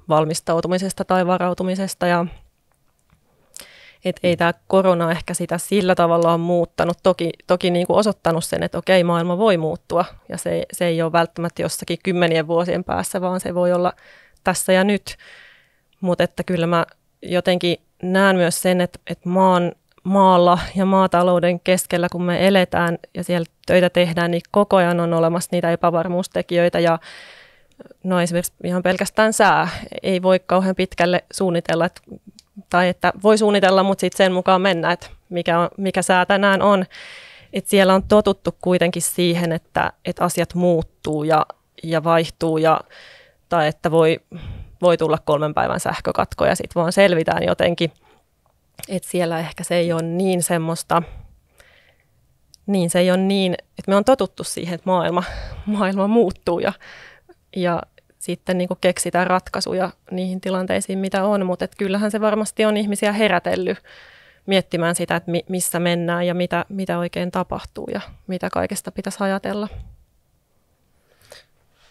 [SPEAKER 1] valmistautumisesta tai varautumisesta ja et ei tämä korona ehkä sitä sillä tavalla on muuttanut. Toki, toki niin kuin osoittanut sen, että okei, maailma voi muuttua ja se, se ei ole välttämättä jossakin kymmenien vuosien päässä, vaan se voi olla tässä ja nyt. Mutta että kyllä mä jotenkin näen myös sen, että, että maan, maalla ja maatalouden keskellä, kun me eletään ja siellä töitä tehdään, niin koko ajan on olemassa niitä epävarmuustekijöitä ja no esimerkiksi ihan pelkästään sää ei voi kauhean pitkälle suunnitella, että, tai että voi suunnitella, mutta sitten sen mukaan mennä, että mikä, on, mikä sää tänään on. Et siellä on totuttu kuitenkin siihen, että, että asiat muuttuu ja, ja vaihtuu ja, tai että voi, voi tulla kolmen päivän sähkökatko ja sitten vaan selvitään jotenkin. Et siellä ehkä se ei ole niin semmoista, niin se ei ole niin, että me on totuttu siihen, että maailma, maailma muuttuu ja, ja sitten niin kuin keksitään ratkaisuja niihin tilanteisiin, mitä on, mutta et kyllähän se varmasti on ihmisiä herätellyt miettimään sitä, että mi- missä mennään ja mitä, mitä oikein tapahtuu ja mitä kaikesta pitäisi ajatella.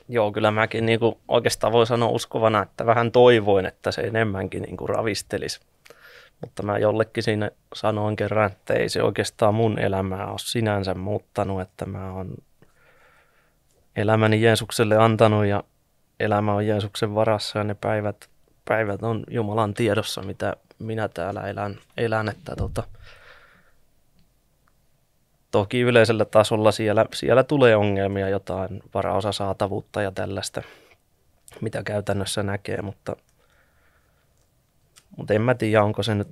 [SPEAKER 3] Joo, kyllä mäkin niin kuin oikeastaan voi sanoa uskovana, että vähän toivoin, että se enemmänkin niin kuin ravistelisi. Mutta mä jollekin siinä sanoin kerran, että ei se oikeastaan mun elämää ole sinänsä muuttanut, että mä oon elämäni Jeesukselle antanut ja elämä on Jeesuksen varassa ja ne päivät, päivät on Jumalan tiedossa, mitä minä täällä elän. elän että tota, toki yleisellä tasolla siellä, siellä tulee ongelmia, jotain saatavuutta ja tällaista, mitä käytännössä näkee, mutta, mutta en mä tiedä, onko se nyt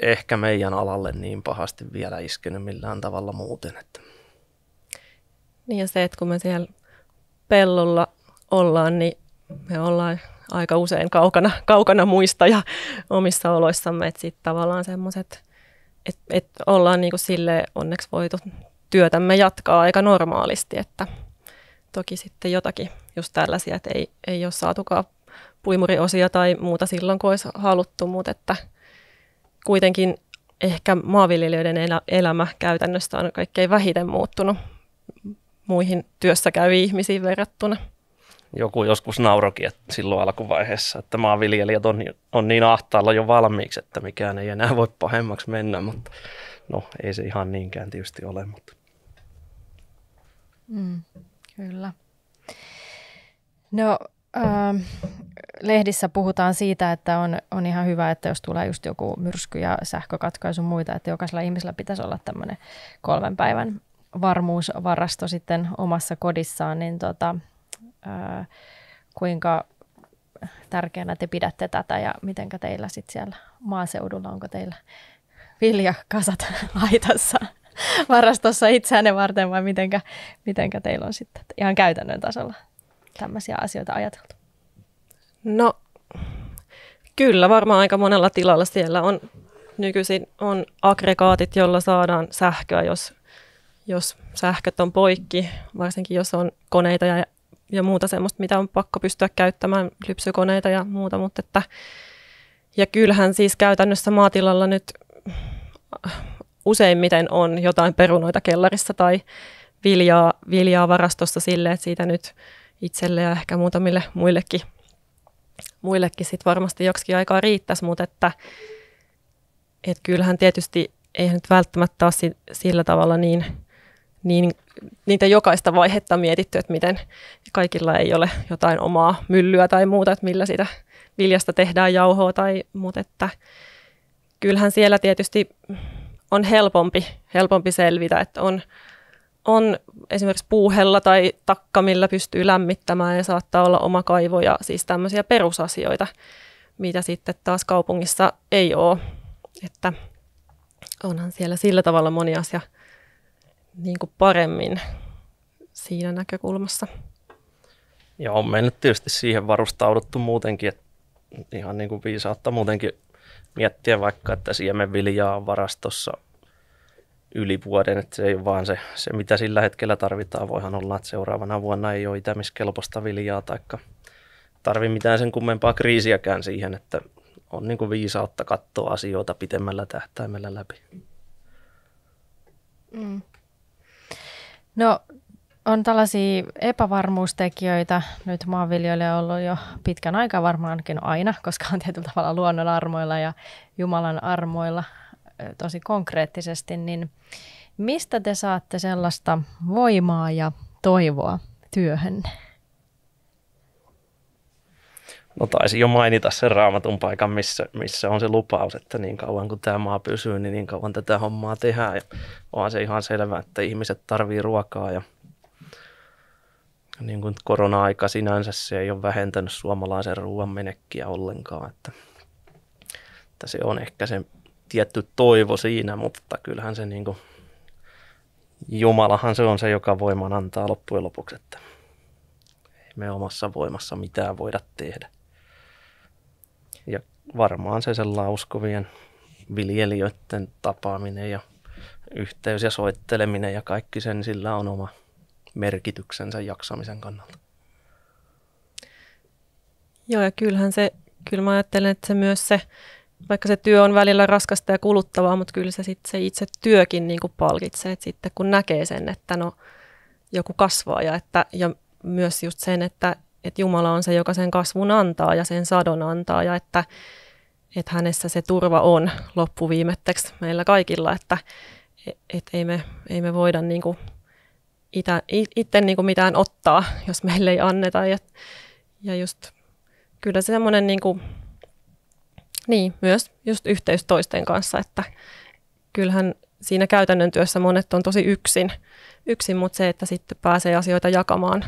[SPEAKER 3] ehkä meidän alalle niin pahasti vielä iskenyt millään tavalla muuten. Että.
[SPEAKER 1] Niin ja se, että kun me siellä pellolla ollaan, niin me ollaan aika usein kaukana, kaukana muista ja omissa oloissamme, että sitten tavallaan semmoiset, että et ollaan niin kuin sille onneksi voitu työtämme jatkaa aika normaalisti, että toki sitten jotakin just tällaisia, että ei, ei ole saatukaan puimuriosia tai muuta silloin, kun olisi haluttu, mutta että kuitenkin ehkä maanviljelijöiden elämä käytännössä on kaikkein vähiten muuttunut muihin työssä käyviin ihmisiin verrattuna.
[SPEAKER 3] Joku joskus naurokin että silloin alkuvaiheessa, että maanviljelijät on, on niin ahtaalla jo valmiiksi, että mikään ei enää voi pahemmaksi mennä, mutta no ei se ihan niinkään tietysti ole. Mutta.
[SPEAKER 2] Mm, kyllä. No ähm, lehdissä puhutaan siitä, että on, on ihan hyvä, että jos tulee just joku myrsky ja sähkökatkaisu muita, että jokaisella ihmisellä pitäisi olla tämmöinen kolmen päivän varmuusvarasto sitten omassa kodissaan, niin tota, ää, kuinka tärkeänä te pidätte tätä ja miten teillä sitten siellä maaseudulla, onko teillä viljakasat laitassa varastossa itseänne varten vai mitenkä, mitenkä teillä on sitten ihan käytännön tasolla tämmöisiä asioita ajateltu? No
[SPEAKER 1] kyllä varmaan aika monella tilalla siellä on nykyisin on aggregaatit, jolla saadaan sähköä, jos jos sähköt on poikki, varsinkin jos on koneita ja, ja muuta semmoista, mitä on pakko pystyä käyttämään, lypsykoneita ja muuta, mutta että ja kyllähän siis käytännössä maatilalla nyt useimmiten on jotain perunoita kellarissa tai viljaa, viljaa varastossa sille, että siitä nyt itselle ja ehkä muutamille muillekin, muillekin sit varmasti joksikin aikaa riittäisi, mutta että et kyllähän tietysti ei nyt välttämättä ole sillä tavalla niin niin niitä jokaista vaihetta mietitty, että miten kaikilla ei ole jotain omaa myllyä tai muuta, että millä sitä viljasta tehdään jauhoa tai muuta, että kyllähän siellä tietysti on helpompi, helpompi selvitä, että on, on esimerkiksi puuhella tai takka, millä pystyy lämmittämään ja saattaa olla oma kaivo ja siis tämmöisiä perusasioita, mitä sitten taas kaupungissa ei ole, että onhan siellä sillä tavalla moni asia – niin kuin paremmin siinä näkökulmassa.
[SPEAKER 3] Joo, me nyt tietysti siihen varustauduttu muutenkin, että ihan niin kuin viisautta muutenkin miettiä vaikka, että siemenviljaa on varastossa yli vuoden, että se ei ole vaan se, se, mitä sillä hetkellä tarvitaan. Voihan olla, että seuraavana vuonna ei ole itämiskelpoista viljaa tai tarvi mitään sen kummempaa kriisiäkään siihen, että on niin kuin viisautta katsoa asioita pitemmällä tähtäimellä läpi.
[SPEAKER 2] Mm. No on tällaisia epävarmuustekijöitä nyt maanviljelijöillä ollut jo pitkän aikaa, varmaankin aina, koska on tietyllä tavalla luonnon armoilla ja Jumalan armoilla tosi konkreettisesti, niin mistä te saatte sellaista voimaa ja toivoa työhönne?
[SPEAKER 3] No taisi jo mainita sen raamatun paikan, missä, missä on se lupaus, että niin kauan kun tämä maa pysyy, niin niin kauan tätä hommaa tehdään. Ja on se ihan selvää, että ihmiset tarvii ruokaa ja niin kuin korona-aika sinänsä se ei ole vähentänyt suomalaisen ruoan menekkiä ollenkaan. Että, että se on ehkä se tietty toivo siinä, mutta kyllähän se niin kuin, Jumalahan se on se, joka voiman antaa loppujen lopuksi, että ei me omassa voimassa mitään voida tehdä. Ja varmaan se sen lauskuvien viljelijöiden tapaaminen ja yhteys ja soitteleminen ja kaikki sen, sillä on oma merkityksensä jaksamisen kannalta.
[SPEAKER 1] Joo, ja kyllähän se, kyllä mä ajattelen, että se myös se, vaikka se työ on välillä raskasta ja kuluttavaa, mutta kyllä se, sit, se itse työkin niin kuin palkitsee, että sitten kun näkee sen, että no, joku kasvaa ja, että, ja myös just sen, että että Jumala on se, joka sen kasvun antaa ja sen sadon antaa ja että, että hänessä se turva on loppuviimetteksi meillä kaikilla, että et ei, me, ei me voida niinku itse niin mitään ottaa, jos meille ei anneta. Ja, ja just kyllä se semmoinen niinku, niin, myös just yhteys toisten kanssa, että kyllähän siinä käytännön työssä monet on tosi yksin, yksin mutta se, että sitten pääsee asioita jakamaan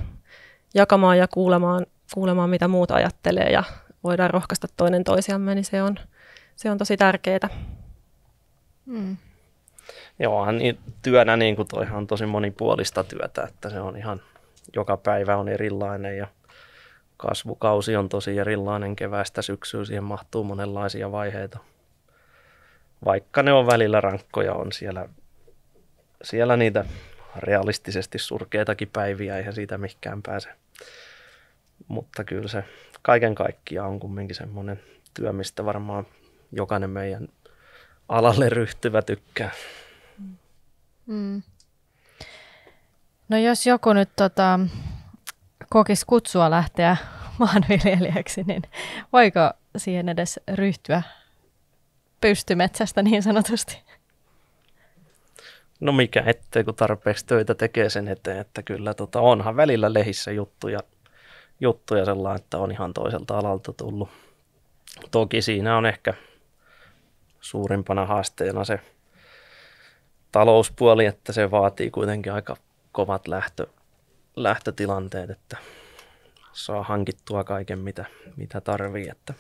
[SPEAKER 1] jakamaan ja kuulemaan, kuulemaan, mitä muut ajattelee ja voidaan rohkaista toinen toisiamme, niin se on, se on tosi tärkeää. Mm.
[SPEAKER 3] Joo, niin työnä niin kuin toihan on tosi monipuolista työtä, että se on ihan, joka päivä on erilainen ja kasvukausi on tosi erilainen keväästä syksyyn, siihen mahtuu monenlaisia vaiheita. Vaikka ne on välillä rankkoja, on siellä, siellä niitä realistisesti surkeitakin päiviä, eihän siitä mikään pääse. Mutta kyllä se kaiken kaikkiaan on kumminkin semmoinen työ, mistä varmaan jokainen meidän alalle ryhtyvä tykkää.
[SPEAKER 2] Mm. No jos joku nyt tota, kokisi kutsua lähteä maanviljelijäksi, niin voiko siihen edes ryhtyä pystymetsästä niin sanotusti?
[SPEAKER 3] No mikä ettei, kun tarpeeksi töitä tekee sen eteen, että kyllä tota, onhan välillä lehissä juttuja, juttuja sellainen, että on ihan toiselta alalta tullut. Toki siinä on ehkä suurimpana haasteena se talouspuoli, että se vaatii kuitenkin aika kovat lähtö, lähtötilanteet, että saa hankittua kaiken, mitä, mitä tarvii. Että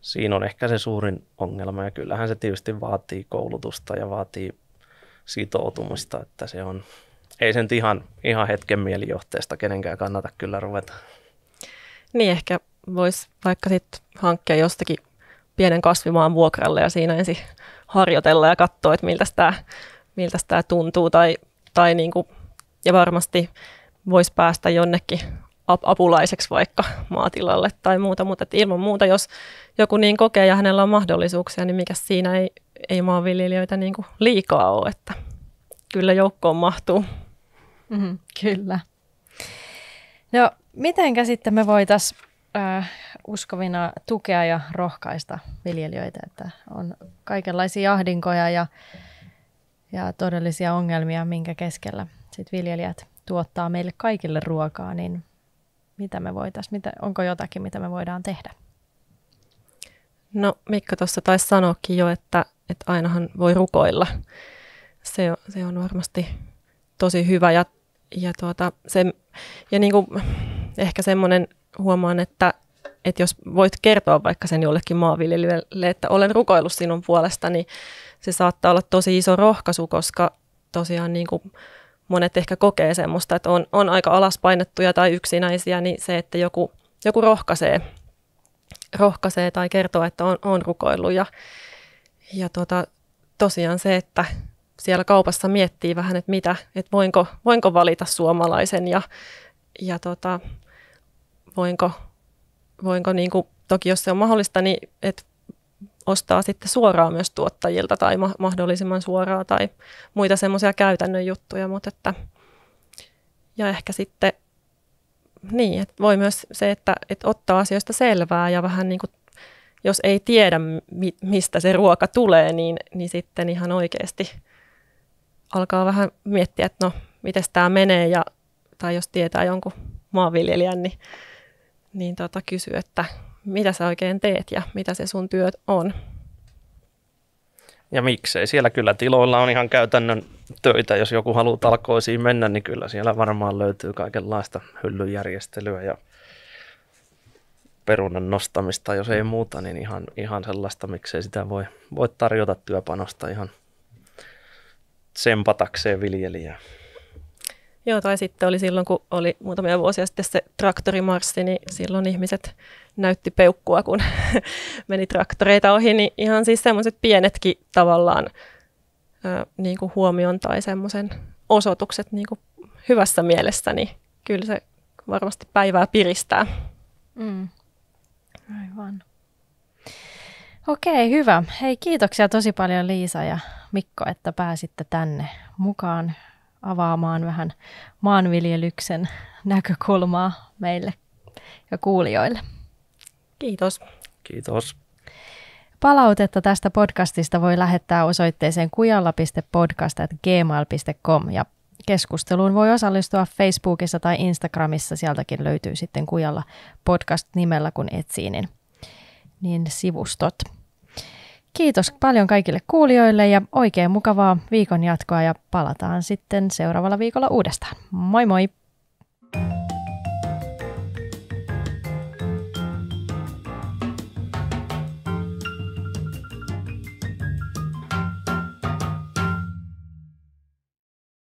[SPEAKER 3] siinä on ehkä se suurin ongelma ja kyllähän se tietysti vaatii koulutusta ja vaatii sitoutumista, että se on, ei sen ihan, ihan hetken mielijohteesta kenenkään kannata kyllä ruveta.
[SPEAKER 1] Niin ehkä voisi vaikka sitten hankkia jostakin pienen kasvimaan vuokralle ja siinä ensin harjoitella ja katsoa, että miltä tämä miltä tämä tuntuu tai, tai niin kuin, ja varmasti voisi päästä jonnekin apulaiseksi vaikka maatilalle tai muuta, mutta ilman muuta, jos joku niin kokee ja hänellä on mahdollisuuksia, niin mikä siinä ei ei maanviljelijöitä niin kuin liikaa ole, että kyllä joukkoon mahtuu.
[SPEAKER 2] Mm, kyllä. No, Miten sitten me voitaisiin äh, uskovina tukea ja rohkaista viljelijöitä, että on kaikenlaisia ahdinkoja ja, ja todellisia ongelmia, minkä keskellä sit viljelijät tuottaa meille kaikille ruokaa, niin mitä me mitä, onko jotakin, mitä me voidaan tehdä? No
[SPEAKER 1] Mikko tuossa taisi sanoakin jo, että että ainahan voi rukoilla. Se, se on varmasti tosi hyvä ja, ja, tuota, se, ja niin kuin, ehkä semmoinen huomaan, että, että jos voit kertoa vaikka sen jollekin maanviljelijälle, että olen rukoillut sinun puolesta, niin se saattaa olla tosi iso rohkaisu, koska tosiaan niin kuin monet ehkä kokee semmoista, että on, on aika alaspainettuja tai yksinäisiä, niin se, että joku, joku rohkaisee, rohkaisee tai kertoo, että on, on rukoillut ja, ja tuota, tosiaan se, että siellä kaupassa miettii vähän, että mitä, että voinko, voinko valita suomalaisen ja, ja tota, voinko, voinko niin kuin, toki jos se on mahdollista, niin että ostaa sitten suoraan myös tuottajilta tai ma- mahdollisimman suoraa tai muita semmoisia käytännön juttuja, mutta että ja ehkä sitten niin, että voi myös se, että, että ottaa asioista selvää ja vähän niin kuin jos ei tiedä, mi- mistä se ruoka tulee, niin, niin sitten ihan oikeasti alkaa vähän miettiä, että no, miten tämä menee, ja, tai jos tietää jonkun maanviljelijän, niin, niin tota, kysy, että mitä sä oikein teet ja mitä se sun työt
[SPEAKER 3] on. Ja miksei. Siellä kyllä tiloilla on ihan käytännön töitä. Jos joku haluaa talkoisiin mennä, niin kyllä siellä varmaan löytyy kaikenlaista hyllyjärjestelyä ja perunan nostamista, jos ei muuta, niin ihan, ihan sellaista, miksei sitä voi, voi tarjota työpanosta ihan sempatakseen viljelijää.
[SPEAKER 1] Joo, tai sitten oli silloin, kun oli muutamia vuosia sitten se traktorimarssi, niin silloin ihmiset näytti peukkua, kun meni traktoreita ohi, niin ihan siis semmoiset pienetkin tavallaan ö, niin kuin huomion tai semmoisen osoitukset niin kuin hyvässä mielessä, niin kyllä se varmasti
[SPEAKER 2] päivää piristää. Mm. Aivan. Okei, hyvä. Hei, kiitoksia tosi paljon Liisa ja Mikko, että pääsitte tänne mukaan avaamaan vähän maanviljelyksen näkökulmaa meille ja kuulijoille. Kiitos. Kiitos. Palautetta tästä podcastista voi lähettää osoitteeseen kujalla.podcast.gmail.com ja Keskusteluun voi osallistua Facebookissa tai Instagramissa, sieltäkin löytyy sitten kujalla podcast-nimellä, kun etsii, niin, niin sivustot. Kiitos paljon kaikille kuulijoille ja oikein mukavaa viikon jatkoa ja palataan sitten seuraavalla viikolla uudestaan. Moi moi!